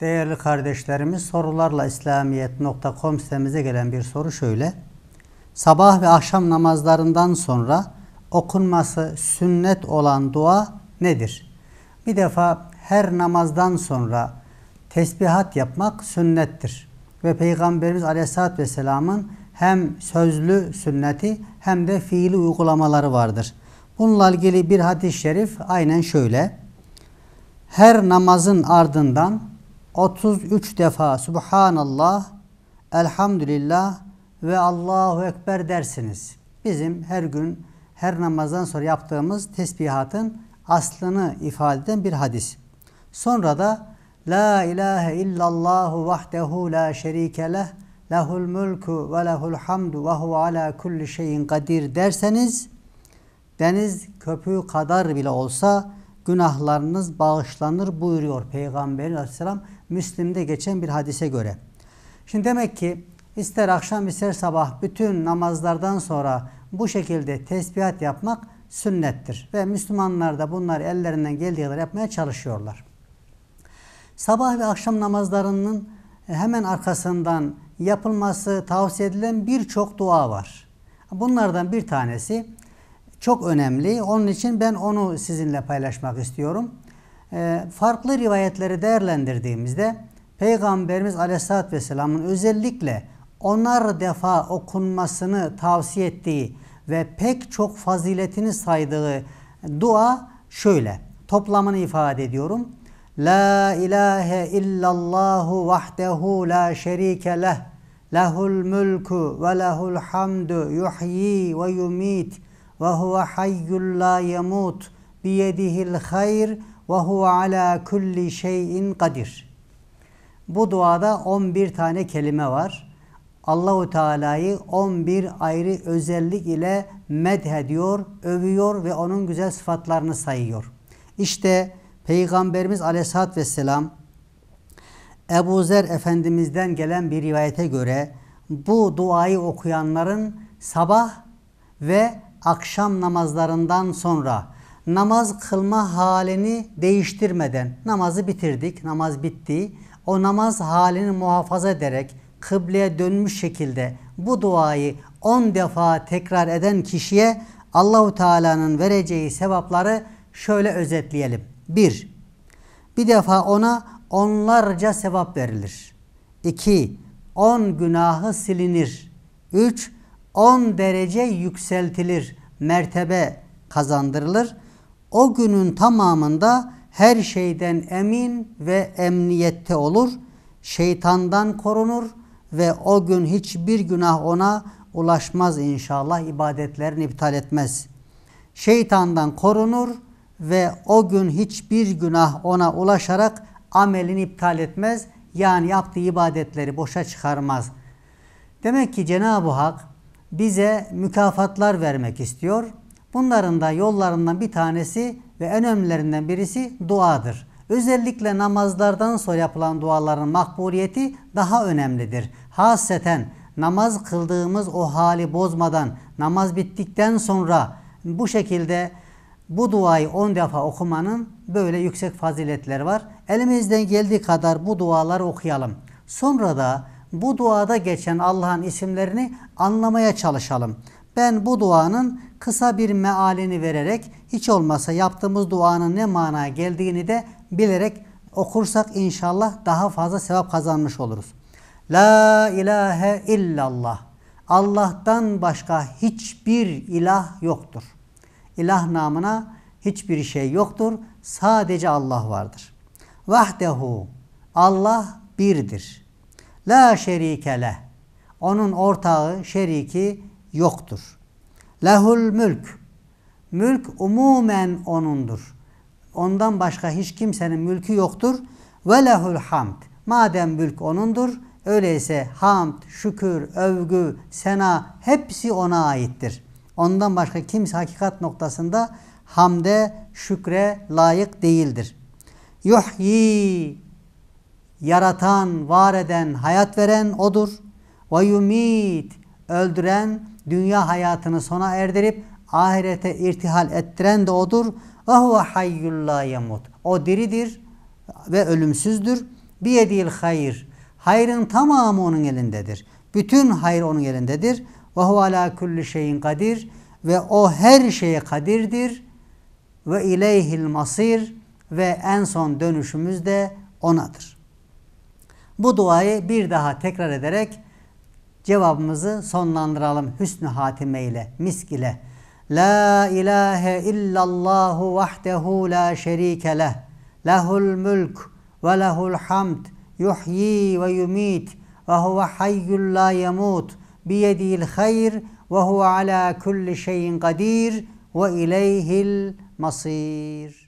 Değerli kardeşlerimiz sorularla İslamiyet.com sitemize gelen bir soru şöyle. Sabah ve akşam namazlarından sonra okunması sünnet olan dua nedir? Bir defa her namazdan sonra tesbihat yapmak sünnettir. Ve Peygamberimiz Aleyhisselatü Vesselam'ın hem sözlü sünneti hem de fiili uygulamaları vardır. Bununla ilgili bir hadis-i şerif aynen şöyle. Her namazın ardından 33 defa Subhanallah, Elhamdülillah ve Allahu Ekber dersiniz. Bizim her gün her namazdan sonra yaptığımız tesbihatın aslını ifade eden bir hadis. Sonra da La ilahe illallahu vahdehu la şerike leh lehul mülkü ve lehul hamdu ve huve ala kulli şeyin kadir derseniz deniz köpüğü kadar bile olsa günahlarınız bağışlanır buyuruyor Peygamber aleyhisselam. Müslim'de geçen bir hadise göre. Şimdi demek ki ister akşam ister sabah bütün namazlardan sonra bu şekilde tesbihat yapmak sünnettir. Ve Müslümanlar da bunları ellerinden geldiği kadar yapmaya çalışıyorlar. Sabah ve akşam namazlarının hemen arkasından yapılması tavsiye edilen birçok dua var. Bunlardan bir tanesi çok önemli. Onun için ben onu sizinle paylaşmak istiyorum. Ee, farklı rivayetleri değerlendirdiğimizde Peygamberimiz Aleyhisselatü Vesselam'ın özellikle onar defa okunmasını tavsiye ettiği ve pek çok faziletini saydığı dua şöyle. Toplamını ifade ediyorum. La ilahe illallahu vahdehu la şerike leh. Lehul mülkü ve lehul hamdu yuhyi ve yumit ve huve hayyul la yemut biyedihil hayr ve huve ala kulli şeyin kadir. Bu duada 11 tane kelime var. Allahu Teala'yı 11 ayrı özellik ile medhediyor, övüyor ve onun güzel sıfatlarını sayıyor. İşte Peygamberimiz Aleyhisselatü Vesselam Ebu Zer Efendimiz'den gelen bir rivayete göre bu duayı okuyanların sabah ve akşam namazlarından sonra namaz kılma halini değiştirmeden namazı bitirdik, namaz bitti. O namaz halini muhafaza ederek kıbleye dönmüş şekilde bu duayı 10 defa tekrar eden kişiye Allahu Teala'nın vereceği sevapları şöyle özetleyelim. 1. Bir, bir defa ona onlarca sevap verilir. 2. 10 günahı silinir. 3. 10 derece yükseltilir. Mertebe kazandırılır o günün tamamında her şeyden emin ve emniyette olur, şeytandan korunur ve o gün hiçbir günah ona ulaşmaz inşallah ibadetlerini iptal etmez. Şeytandan korunur ve o gün hiçbir günah ona ulaşarak amelini iptal etmez. Yani yaptığı ibadetleri boşa çıkarmaz. Demek ki Cenab-ı Hak bize mükafatlar vermek istiyor Bunların da yollarından bir tanesi ve en önemlilerinden birisi duadır. Özellikle namazlardan sonra yapılan duaların makbuliyeti daha önemlidir. Hasreten namaz kıldığımız o hali bozmadan, namaz bittikten sonra bu şekilde bu duayı 10 defa okumanın böyle yüksek faziletleri var. Elimizden geldiği kadar bu duaları okuyalım. Sonra da bu duada geçen Allah'ın isimlerini anlamaya çalışalım. Ben bu duanın kısa bir mealini vererek hiç olmasa yaptığımız duanın ne manaya geldiğini de bilerek okursak inşallah daha fazla sevap kazanmış oluruz. La ilahe illallah. Allah'tan başka hiçbir ilah yoktur. İlah namına hiçbir şey yoktur. Sadece Allah vardır. Vahdehu. Allah birdir. La şerike Onun ortağı, şeriki yoktur. Lehul mülk. Mülk umumen onundur. Ondan başka hiç kimsenin mülkü yoktur. Ve lehul hamd. Madem mülk onundur, öyleyse hamd, şükür, övgü, sena hepsi ona aittir. Ondan başka kimse hakikat noktasında hamde, şükre layık değildir. Yuhyi yaratan, var eden, hayat veren odur. Ve yumit Öldüren, dünya hayatını sona erdirip ahirete irtihal ettiren de odur. وَهُوَ حَيُّ لَا يَمُوتُ O diridir ve ölümsüzdür. بِيَدِيل hayır. Hayrın tamamı onun elindedir. Bütün hayır onun elindedir. وَهُوَ عَلَى كُلِّ şeyin kadir Ve o her şeye kadirdir. Ve ileyhil masir ve en son dönüşümüz de onadır. Bu duayı bir daha tekrar ederek cevabımızı sonlandıralım hüsnü hatime ile, misk ile. La ilahe illallahu vahdehu la şerike leh. Lehul mülk ve lehul hamd. Yuhyi ve yumit ve huve hayyul la yemut. Biyedil hayr ve huve ala kulli şeyin kadir ve ileyhil masir.